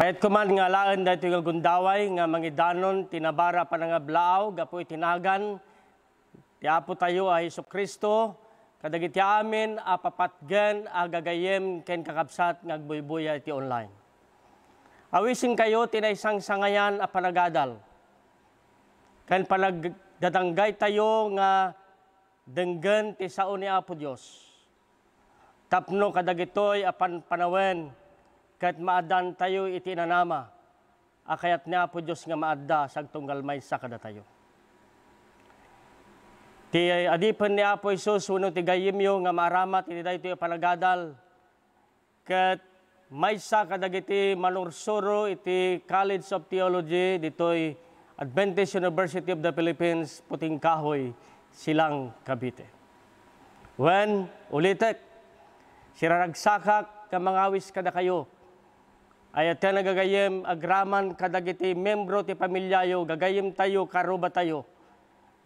Kayat kuman nga laan dito nga gundaway nga mangidanon tinabara pa nga blaaw gapoy tinagan tiapo tayo ay ah, Hesus Kristo kadagiti amin apapatgen, ah, papatgen ah, ken kakabsat nga agbuybuya iti online. Awisin kayo tinaysang sangayan a panagadal. Ken panagdadanggay tayo nga denggen ti sao ni Apo Dios. Tapno kadagitoy apan panawen Kat maadan tayo itinanama, akayat niya po Diyos nga maadda sa tunggal may kada tayo. Ti adipan ni Apo Isus, uno ti gayimyo nga maramat, iti dahito panagadal, kat may sa kadagiti manursuro iti College of Theology, dito'y Adventist University of the Philippines, puting kahoy, silang Cavite. When ulitek, siraragsakak, kamangawis kada kayo, Ayaten na gagayem agraman kadagiti membro ti pamilyayo gagayem tayo karuba tayo.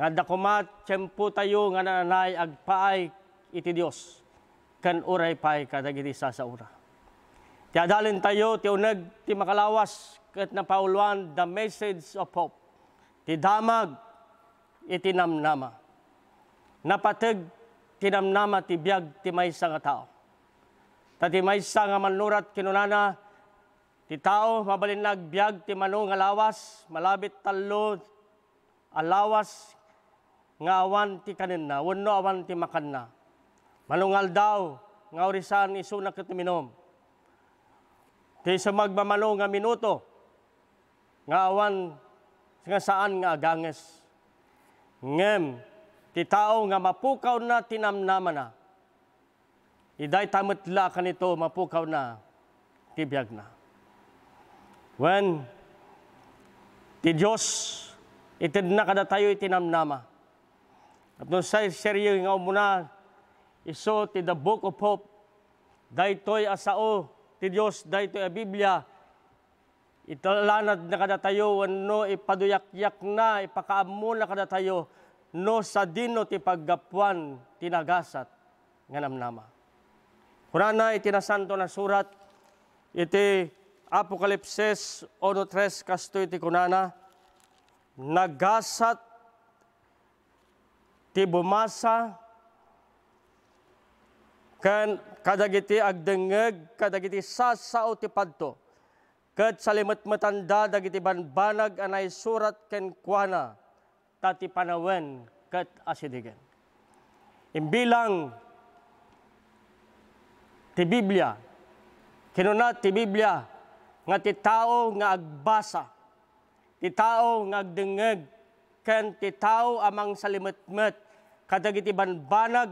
Nga dakumat tiyempo tayo nga nanay agpaay iti Dios kan uray paay kadagiti sasaura. Ti adalin tayo ti uneg ti makalawas ket napauluan the message of hope. Ti damag iti namnama. Napateg tinamnama ti biag ti maysa nga tao. Tati maysa nga manurat kinunana Ti tao mabalinlag biag ti mano nga lawas malabit tallo alawas nga awan ti kanenna wenno awan ti makanna. Manungal daw nga orisan isuna ket minom. Ti sa magmamano nga minuto nga awan nga saan nga aganges. Ngem ti tao nga mapukaw na tinamnama na. Iday tametla kanito mapukaw na tibiyag na. When ti Diyos ited na kada tayo itinamnama. At nung sa seryo nga muna, iso ti the book of hope, daytoy asao ti Diyos, daytoy a Biblia, italanad na kada tayo, no ipaduyakyak na, ipakaammo na kada tayo, no sa dino ti paggapuan, tinagasat, nga namnama. Kurana itinasanto na surat, iti Apokalipsis 1.3 kastoy ti kunana, nagasat ti bumasa kan kadagiti agdengeg kadagiti sasao ti padto ket salimet metanda dagiti banbanag anay surat ken kuana tati panawen ket asidigen imbilang ti Biblia kinunat ti Biblia nga ti tao nga agbasa, ti tao nga agdengeg, ken ti tao amang salimitmet, kadag iti banbanag,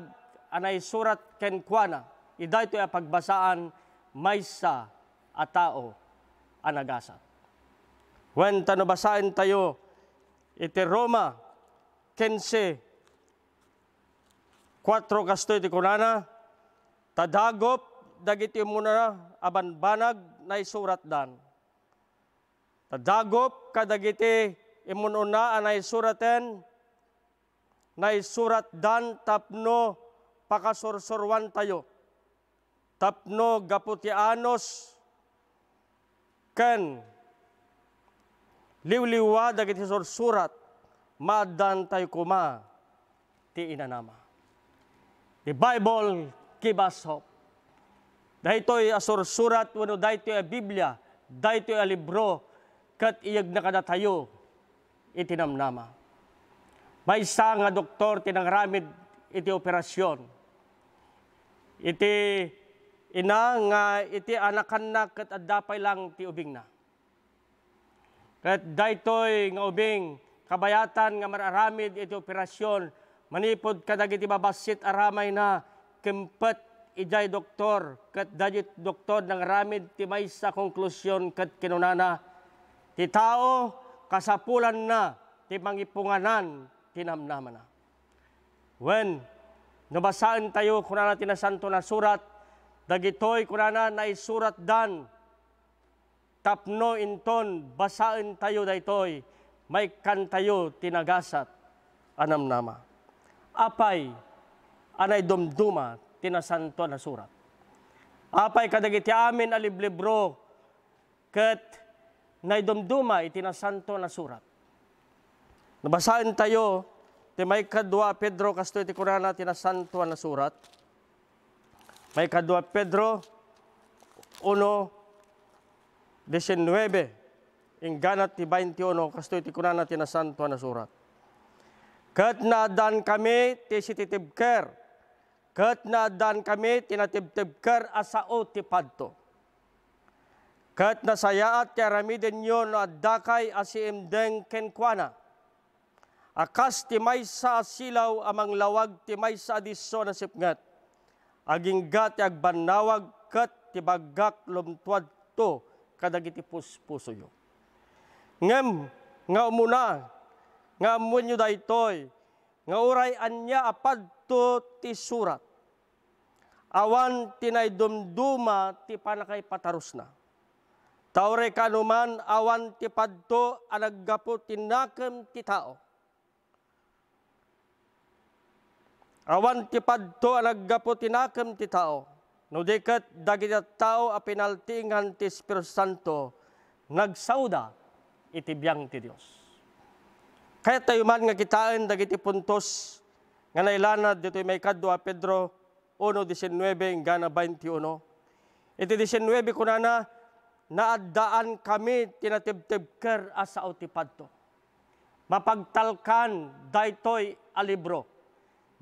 anay surat ken kuana, iday ito'y pagbasaan, maysa a tao anagasa. When tanabasain tayo, iti Roma 15, 4 kastoy ti kunana, tadagop dagiti muna aban banag na isuratdan. Tadagop kadagiti imununa anay suraten na dan tapno pakasursurwan tayo. Tapno gaputianos ken liwliwa dagiti sursurat madan tayo kuma ti inanama. The Bible give us hope. Daytoy asursurat wano daytoy a Biblia, daytoy a libro, kat iyag nakadatayo, itinamnama. May isa nga doktor tinangramid iti operasyon. Iti ina nga iti anakan na kat adapay lang ti ubing na. Kat daytoy nga ubing kabayatan nga mararamid iti operasyon manipod kadagiti iti babasit aramay na kempet ijay doktor kat dajit doktor ng ramid timay sa konklusyon kat kinunana ti tao kasapulan na ti mangipunganan tinamnaman na when nabasaan tayo kunana tinasanto na surat dagitoy kunana na isurat dan tapno inton basaan tayo daytoy may kantayo tinagasat anam nama apay anay dumduma tinasanto na surat. Apay kadagiti amin aliblibro ket naidumduma itinasanto na surat. Nabasaan tayo ti may kadwa Pedro kasto iti Kurana tinasanto na surat. May kadwa Pedro 1:19 ganat ti 21 kasto iti Kurana tinasanto na surat. Kat nadan kami ti sititibker Kat naadan kami tinatibtib kar tipadto. ti padto. Kat nasayaat ti aramiden yo no addakay asiimdeng kenkwana. Akas ti maysa asilaw amang lawag ti maysa adiso na sipngat. Agingga ti agbannawag kat ti baggak lumtuad to kadagiti puspuso yo. Ngem nga muna, nga munyo daytoy nga uray anya apad to ti surat. Awan tinay dumduma ti panakay patarus na. Taure kanuman awan ti padto anaggapo tinakam ti tao. Awan ti padto anaggapo tinakam ti tao. No deket dagiti tao a pinaltingan ti Espiritu Santo nagsauda iti biyang ti Dios. Kaya tayo man nga kitaen dagiti puntos nga nailanad dito may kadwa Pedro 1.19 gana 21. Iti 19 na, naadaan kami tinatibtibker ker asa utipadto. Mapagtalkan daytoy alibro.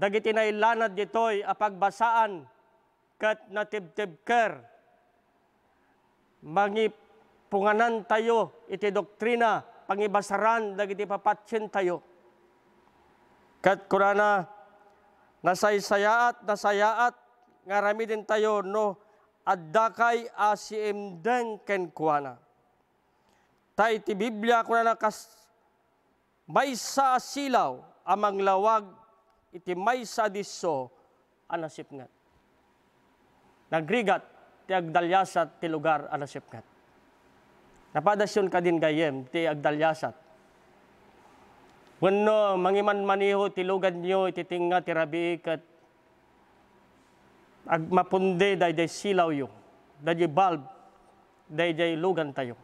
Dagiti nailanad ditoy a pagbasaan kat natibtibker. ker. Mangipunganan tayo iti doktrina pangibasaran dagiti papatsin tayo. Kat kunana, Nasaysaya at nasaya at ngarami din tayo no addakay asiimden kenkwana. Tay ti Biblia ko na nakas may sa silaw amang lawag iti may sa diso anasip nga. Nagrigat ti agdalyasat ti lugar anasip nga. Napadasyon ka din gayem ti agdalyasat Wano, mangiman maniho, tilugan nyo, ititinga, tirabiik, at agmapunde, dahi day silaw yo, dahi bulb, dahi day lugan tayo.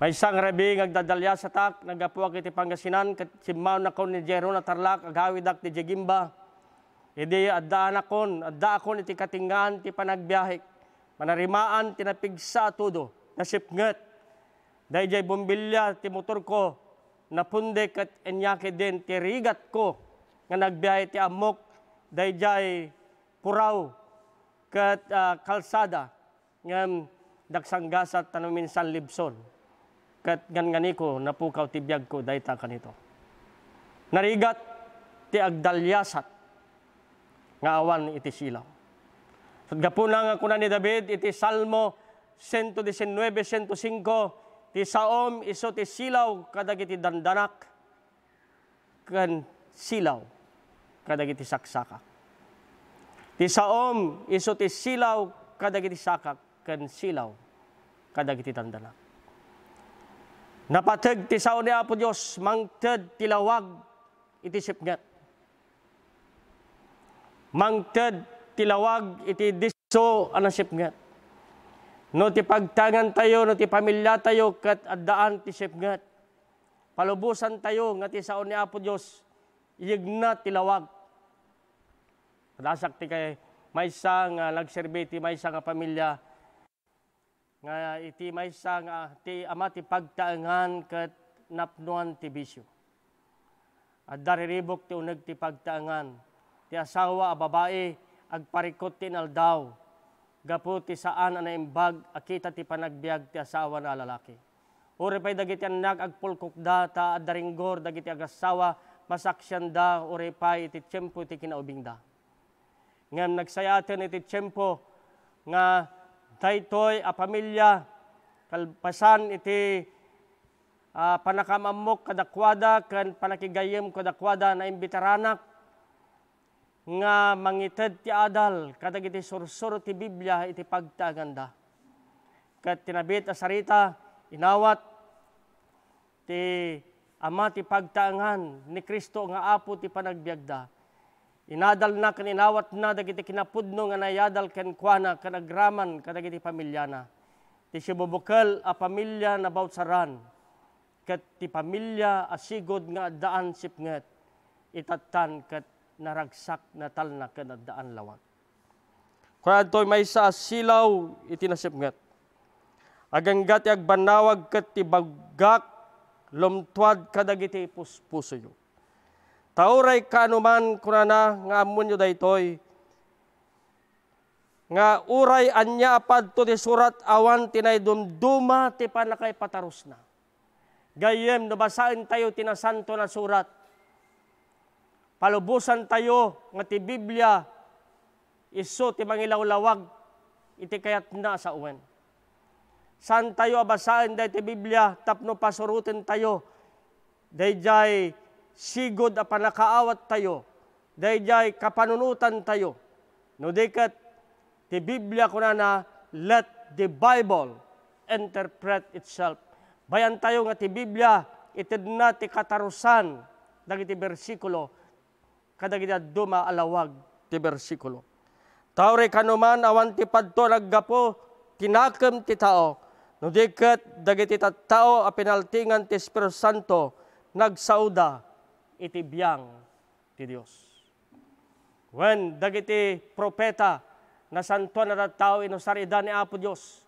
May isang rabi nagdadalya sa tak, nagapuak iti Pangasinan, kat simaw na ni Jero na tarlak, agawid ak ti Jegimba. Idi addaan akon, adda akon iti katingaan ti panagbiyahe. Manarimaan tinapigsa todo, nasipnget. Dahi day bombilya ti motor ko, napundek at enyake din ti rigat ko nga nagbiyahe ti amok dayjay puraw kat uh, kalsada ngam dagsanggasat tanumin San Libson kat ngangani ko napukaw ti biyag ko dayta kanito narigat ti agdalyasat nga awan iti silaw Sudgapuna nga kuna ni David iti Salmo 119 105 ti saom iso ti silaw kadagiti dandanak ken silaw kadagiti saksaka. Ti saom iso ti silaw kadagiti sakak ken silaw kadagiti dandanak. Napateg ti sao ni Apo Dios mangted tilawag iti sipnget. Mangted tilawag iti diso anang sipnget No ti pagtangan tayo, no ti pamilya tayo, kat addaan ti sipngat. Palubusan tayo, nga ti saon ni Apo Diyos, iigna tilawag. Padasak ti kay may nga nagserbe ti may nga pamilya, nga iti may nga ti ama ti pagtaangan kat napnuan ti bisyo. At dariribok ti unag ti pagtaangan, ti asawa a babae, agparikot ti naldaw, gapot ti saan anaimbag akita ti panagbiag ti asawa na lalaki. Uri pa'y dagiti anak agpulkok da ta adaringgor dagiti agasawa masaksyan da uri pa'y iti tiyempo ti kinaubing da. Ngayon nagsayaten iti tiyempo nga daytoy a pamilya kalpasan iti uh, panakamamok kadakwada kan panakigayem kadakwada na imbitaranak nga mangited ti adal kadag iti sursuro ti Biblia iti pagtaganda. Kat tinabit a sarita inawat ti ama ti pagtaangan ni Kristo nga apo ti panagbiagda. Inadal na kan inawat na dagiti kinapudno nga nayadal ken kuana kanagraman kadagiti pamilyana. Ti sibubukal a pamilya na bautsaran ket ti pamilya asigod nga daan sipnget itattan ket naragsak na talnak na daan lawag. Kaya to'y may sa silaw itinasip ngat. Aganggat ag banawag kat tibagak lumtuad kadagiti puspuso yu. Tauray kanuman kunana nga amon yu daytoy nga uray anya apad to ti surat awan tinay dumduma ti panakay patarus na. Gayem, nabasain tayo tinasanto na surat palubusan tayo nga ti Biblia iso ti mangilawlawag iti kayat na sa uwan. San tayo abasaan day ti Biblia tapno pasurutin tayo dayjay sigod a panakaawat tayo dayjay kapanunutan tayo no dekat ti Biblia kunana let the Bible interpret itself bayan tayo nga ti Biblia ited na ti katarusan dagiti bersikulo kadagiti addo maalawag ti bersikulo. Tawre kanuman awan ti padto naggapo tinakem ti tao no diket dagiti tao a penaltingan ti Espiritu Santo nagsauda iti biyang ti Dios. Wen dagiti propeta na santo na tattao ino sarida ni Apo Dios.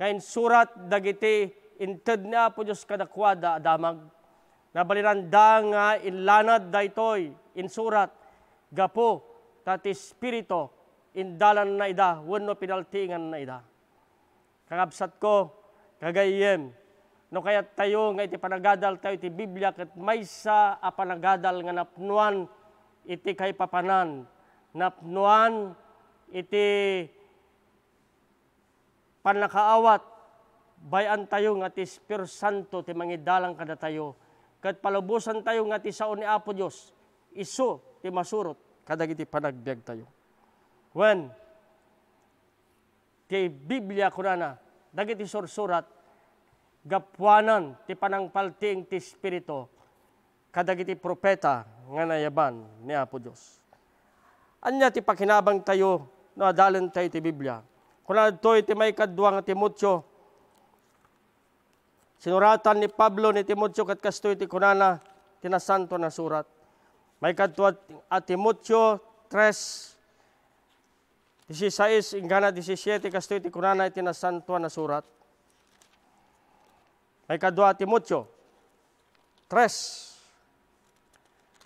Ngayon surat dagiti inted ni Apo Dios kadakwada adamag Nabaliranda nga inlanad daytoy insurat gapo tati spirito indalan na ida wenno pinaltingan na ida. Kagabsat ko kagayem no kayat tayo nga iti panagadal tayo iti Biblia ket maysa a panagadal nga napnuan iti kay papanan napnuan iti panakaawat bayan tayo nga ti Espiritu Santo ti mangidalang kada tayo Kat palubusan tayo nga ti sao ni Apo Dios iso ti masurot kadagiti panagbiag tayo. When ti Biblia kunana dagiti sursurat gapwanan ti panangpalting ti Espiritu kadagiti propeta nga nayaban ni Apo Dios. Anya ti pakinabang tayo no adalan tayo ti Biblia. Kunad to'y ti may kadwa nga Timotyo Sinuratan ni Pablo ni Timotyo kat kastoy ti kunana tinasanto na surat. May kadto at Timotyo 3 16 ingana 17 kastoy ti kunana tinasanto na surat. May kadto at Timotyo 3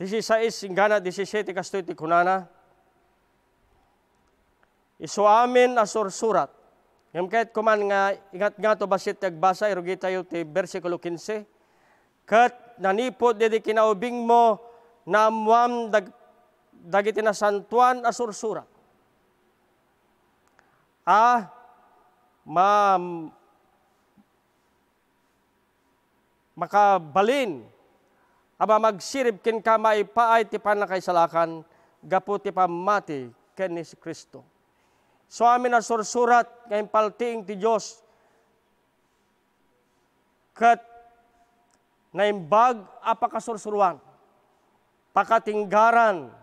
16 ingana 17 kastoy ti kunana Isuamin asur surat Ngam kahit kuman nga ingat nga to basit nagbasa irugi tayo ti bersikulo 15. Kat nanipod dedi kinaubing mo na amuam dag, dagiti na santuan asursura. Ah, ma makabalin aba magsirib kin kamay paay ti panakaisalakan gapu ti pamati ken ni Kristo. So amin na sursurat ngayon paltiing ti Diyos. Kat naimbag apakasursuruan, pakatinggaran,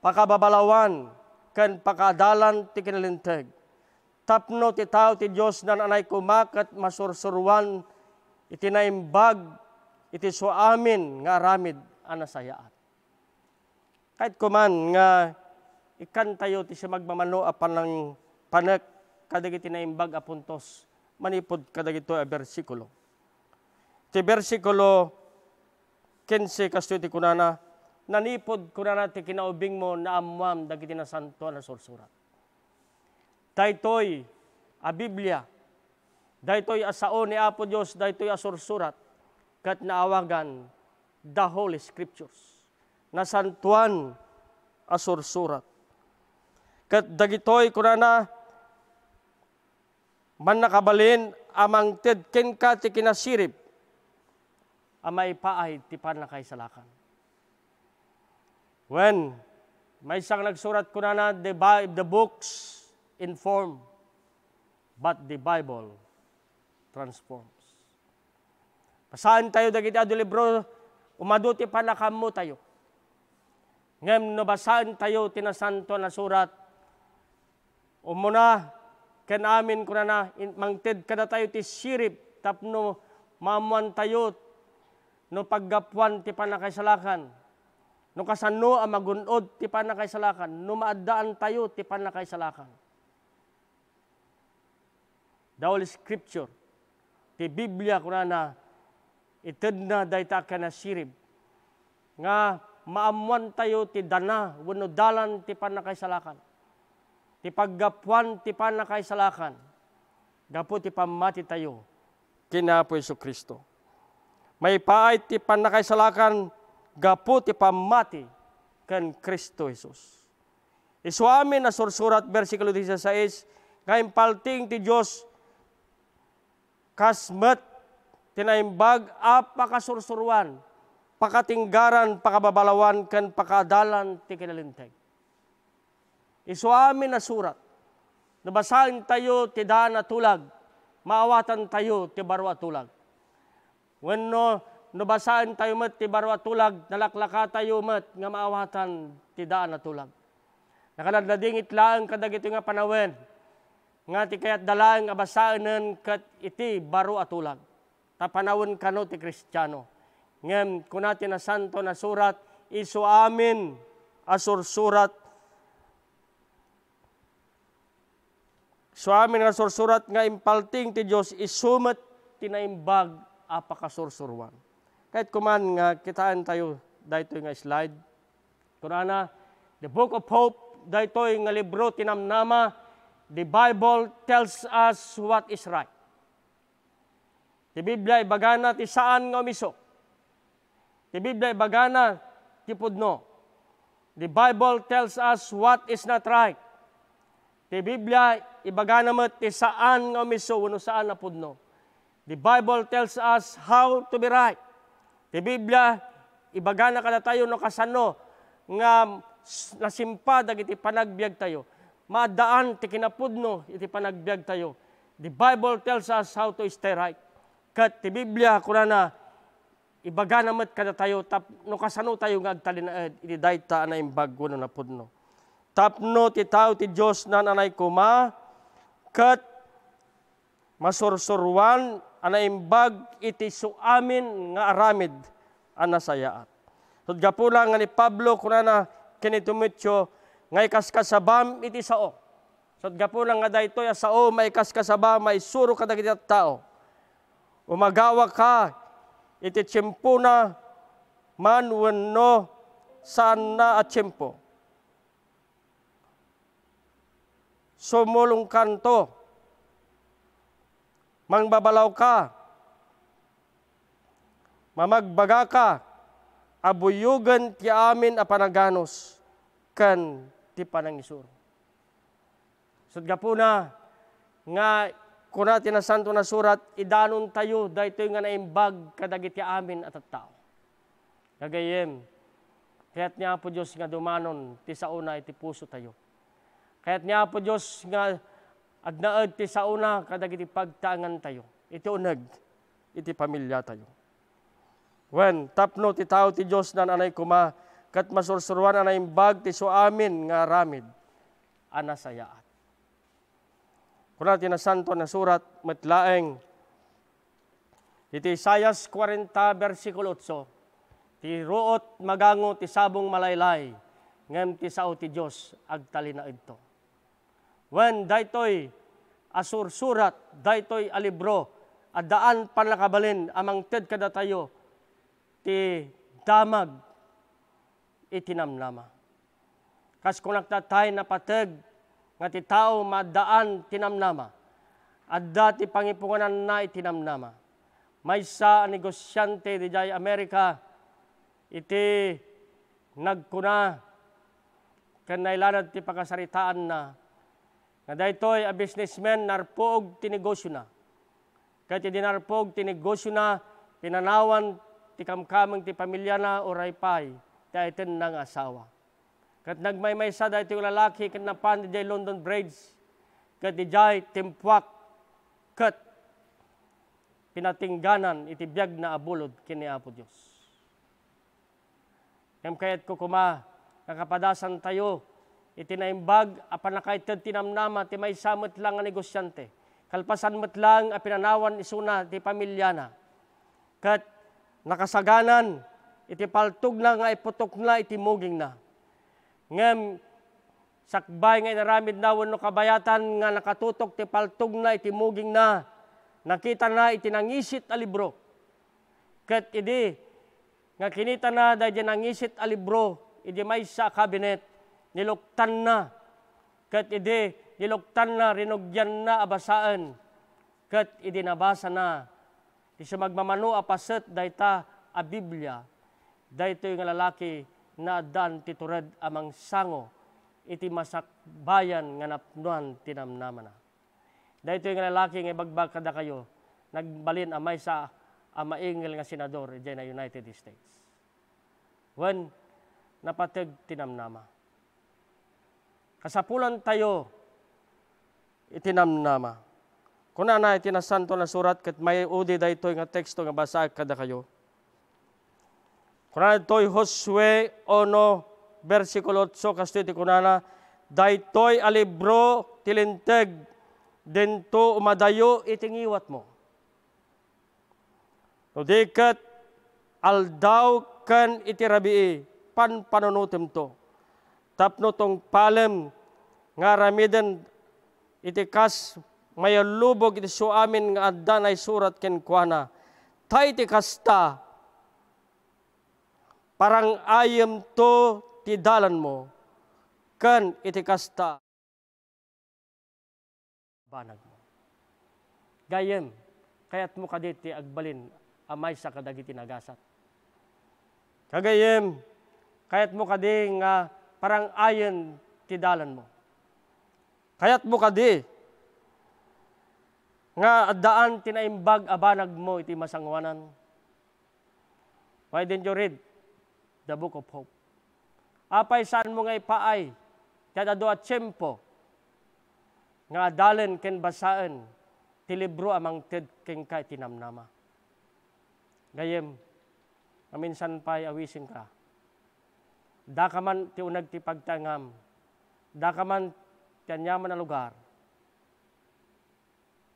pakababalawan, kan pakadalan ti kinalinteg. Tapno ti tao ti Diyos na nanay kumakat masursuruan, iti naimbag, iti so amin nga ramid anasayaan. Kahit kuman nga ikan tayo ti siya magmamano a panang panak kadagiti na imbag apuntos manipod kadagito a bersikulo ti bersikulo 15 kastoy ti kunana nanipod kunana ti kinaubing mo na amwam dagiti na santo na sursurat Taytoy a Biblia daytoy a sao ni Apo Dios daytoy a sursurat kat naawagan the Holy Scriptures na santuan a sursurat kat dagitoy kurana man nakabalin amang ted ken ka ti kinasirip amay paay ti panakaisalakan. When may isang nagsurat ko na na the, the books inform but the Bible transforms. Pasahan tayo dagiti adu libro umaduti panakamu tayo. Ngem no basaan tayo tinasanto na surat o muna, ken amin ko na mangted kada tayo ti sirip, tapno mamuan tayo, no paggapuan ti panakaisalakan, no kasano a magunod ti panakaisalakan, no maaddaan tayo ti panakaisalakan. Dawal scripture, ti Biblia ko na ited na dayta ka sirip nga maamuan tayo ti dana, wenno dalan ti panakaisalakan ti paggapuan ti panakaisalakan, gapu ti pamati tayo, kinapo Yesu Kristo. May paay ti panakaisalakan, gapu ti pamati ken Kristo Jesus. Isu amin na sursurat versikulo 16, ngayon palting ti Diyos, kasmet, tinaimbag, apakasursuruan, pakatinggaran, pakababalawan, kan pakadalan, ti kinalinteg amin na surat. Nabasaan tayo ti na tulag. Maawatan tayo ti barwa tulag. When no, nabasaan tayo mat ti barwa tulag, nalaklaka tayo mat nga maawatan ti na tulag. Nakaladlading itlaan kadag ito nga panawen, nga ti kayat dalang abasaanan kat iti baro at tulag. Tapanawen kano ti Kristiyano. Ngem, kunati na santo na surat, iso amin asur surat Suami nga sursurat nga impalting ti Dios isumet tinaimbag apakasursurwan. Kahit kuman nga kitaan tayo dayto nga slide. Kunana the book of hope dayto nga libro tinamnama the Bible tells us what is right. Ti Biblia bagana ti saan nga umiso. Ti Biblia bagana ti pudno. The Bible tells us what is not right. Ti Biblia ibaganamat ti eh, saan nga umiso wano saan napudno. The Bible tells us how to be right. Ti Biblia, ibagana kada tayo no kasano nga nasimpa dagiti panagbiag tayo. Madaan ti kinapudno iti panagbiag tayo. The Bible tells us how to stay right. Kat ti Biblia kunana ibaganamat kada tayo tap no kasano tayo nga agtalinaed eh, iti dayta na imbag wano napudno tapno ti tao ti Diyos na nanay kuma, kat masursurwan imbag iti su amin nga aramid anasayaat. Sud so, gapula nga ni Pablo kuna kunana kinitumityo nga ikaskasabam iti sao. Sud so, gapula nga daytoy sao may kaskasabam may suro kadagiti tao. Umagawa ka iti tiempo na man wenno sana at tiempo. sumulong kanto, mangbabalaw ka, mamagbaga ka, abuyugan ti amin a panaganos, kan ti panangisuro. Sadga po na, nga kunati na santo na surat, idanon tayo, dahito nga naimbag kadagiti amin at at tao. Gagayem, kaya't niya po Diyos nga dumanon, ti sa una iti puso tayo. Kaya't niya po Diyos nga agnaad ti sa una kadag iti pagtangan tayo. Iti unag, iti pamilya tayo. Wen, tapno ti tao ti Diyos na anay kuma, kat masursuruan anay imbag ti so amin nga ramid, anasayaat. Kuna ti na santo na surat, matlaeng, iti Isayas 40 versikulo 8, ti ruot magango ti sabong malaylay, ngem ti sao ti Diyos na to. When daytoy asur surat daytoy alibro, adaan panakabalin amang ted kada tayo ti damag itinamnama. Kas kung nagtatay na patag, nga ti tao madaan tinamnama, at dati pangipunganan na itinamnama. May sa negosyante di jay Amerika, iti nagkuna, kanailanad ti pakasaritaan na, nga daytoy a businessman narpuog ti negosyo na. Kaya ti dinarpuog ti na, pinanawan ti kamkamang ti pamilya na oray pay, ti itin ng asawa. Kat nagmaymay sa da ito lalaki, kat napan di London Braids, kat di jay timpwak, kat pinatingganan iti biyag na abulod kini Apo Dios. Kem kayat ko kuma, nakapadasan tayo, iti itinaimbag apanakaitad tinamnama ti may samot lang nga negosyante. Kalpasan mo't lang a pinanawan isuna ti pamilya na. Kat nakasaganan iti paltog na nga iputok na iti muging na. Ngem sakbay nga inaramid na no kabayatan nga nakatutok ti paltog na iti muging na. Nakita na iti nangisit a libro. Kat idi nga kinita na dahil nangisit a libro, idi may sa kabinet niluktan na, kat ide niluktan na, rinugyan na abasaan, kat nabasa na. Di siya magmamano apaset dayta a Biblia, dayto yung lalaki na dan titured amang sango, iti masakbayan nga napnuan tinamnamana. Dayto yung lalaki nga ibagbakada kayo, nagbalin amay sa amaingil nga senador diyan na United States. When napatag tinamnama kasapulan tayo itinamnama. Kuna na itinasanto na surat kat may udi da ito nga teksto nga basa kada kayo. Kuna na ito'y Josue 1, versikulo 8, kasto iti kuna na, daytoy alibro tilinteg dento umadayo itingiwat mo. No dikat aldaw kan itirabii pan panunutim to tapno tong palem nga ramiden iti kas mayalubog iti so amin nga adda nay surat ken kuana ta iti kasta parang ayem to ti dalan mo ken iti kasta banag mo gayem kayat mo kaditi agbalin amay sa kadagiti nagasat kagayem kayat mo kading nga harang ayon ti mo. Kayat mo kadi nga addaan tinaimbag abanag mo iti masangwanan. Why didn't you read the book of hope? Apay saan mo nga ipaay, kada doa tiyempo, nga adalen ken basaan, ti libro amang ted king kay tinamnama. Gayem, aminsan pa'y awisin ka, Dakaman ti unag ti pagtangam. Dakaman ti anyaman na lugar.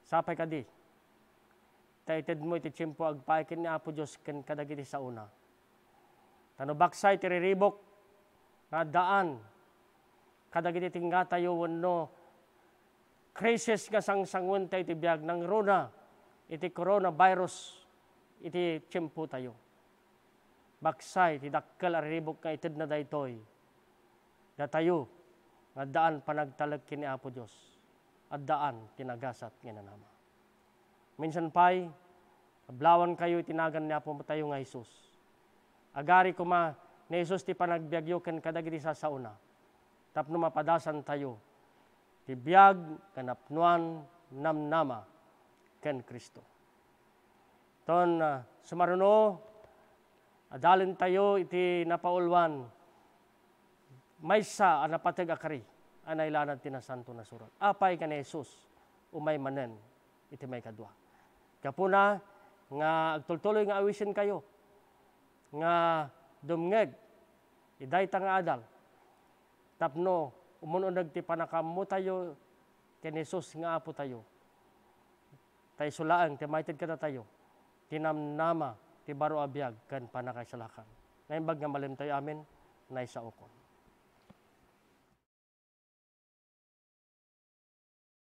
Sapay ka di. Taited mo iti tiyempo agpaikin ni Apo Diyos ken kadagiti sa una. Tanubaksay ti riribok na daan kadagiti tingga tayo wenno crisis nga sangsangon tayo iti biyag ng Rona, iti coronavirus, iti tiyempo tayo baksay, tidakkal aribok ka itid na daytoy. Datayo, nga daan panagtalag kini Apo Diyos. At daan, tinagasat nga nanama. Minsan pa'y, ablawan kayo itinagan ni Apo tayo nga Isus. Agari ko ma, ni Isus ti panagbiagyo ken kadagiti sa sauna. Tapno mapadasan tayo. Ti biag kanapnuan namnama ken Kristo. Ton uh, sumaruno Adalin tayo iti napaulwan. May sa anapatag akari. Anailanad tinasanto na surat. Apay ka ni Jesus. Umay manen. Iti may kadwa. Kapuna nga agtultuloy nga awisin kayo. Nga dumngeg. Iday nga adal. Tapno umununag ti panakamu tayo. Kani Jesus nga apo tayo. Tayo sulaang, Timaytid ka tayo. Tinamnama ti baro abiyag kan panakaisalakan. bag nga malimtay amin, isa ukon.